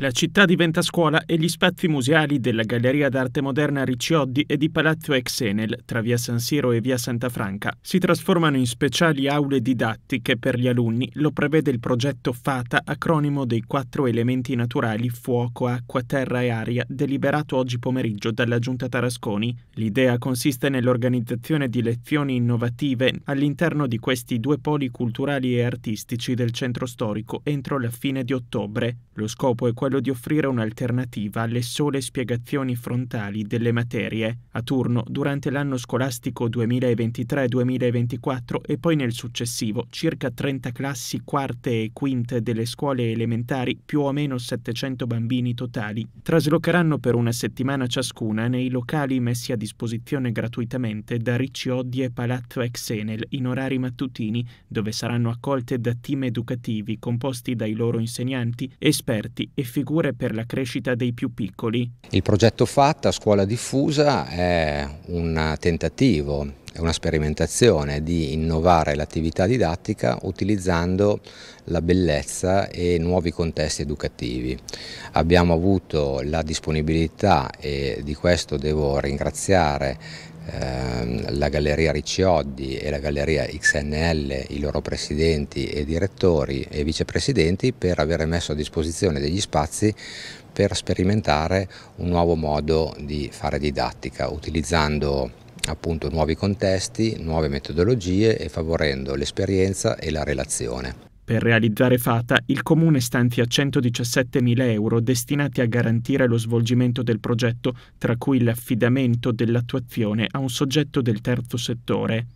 La città diventa scuola e gli spazi museali della Galleria d'arte moderna Riccioddi e di Palazzo Exenel, tra via San Siro e via Santa Franca, si trasformano in speciali aule didattiche per gli alunni, lo prevede il progetto FATA, acronimo dei quattro elementi naturali fuoco, acqua, terra e aria, deliberato oggi pomeriggio dalla Giunta Tarasconi. L'idea consiste nell'organizzazione di lezioni innovative all'interno di questi due poli culturali e artistici del centro storico entro la fine di ottobre. Lo scopo è quello quello di offrire un'alternativa alle sole spiegazioni frontali delle materie, a turno durante l'anno scolastico 2023-2024 e poi nel successivo, circa 30 classi quarte e quinte delle scuole elementari, più o meno 700 bambini totali, traslocheranno per una settimana ciascuna nei locali messi a disposizione gratuitamente da Ricciodi e Palazzo Exenel in orari mattutini, dove saranno accolte da team educativi composti dai loro insegnanti, esperti e figli figure per la crescita dei più piccoli. Il progetto a Scuola Diffusa è un tentativo, è una sperimentazione di innovare l'attività didattica utilizzando la bellezza e nuovi contesti educativi. Abbiamo avuto la disponibilità e di questo devo ringraziare Ehm, la Galleria Riccioddi e la Galleria XNL, i loro presidenti e direttori e vicepresidenti, per aver messo a disposizione degli spazi per sperimentare un nuovo modo di fare didattica, utilizzando appunto nuovi contesti, nuove metodologie e favorendo l'esperienza e la relazione. Per realizzare Fata, il comune stanzia 117.000 euro destinati a garantire lo svolgimento del progetto, tra cui l'affidamento dell'attuazione a un soggetto del terzo settore.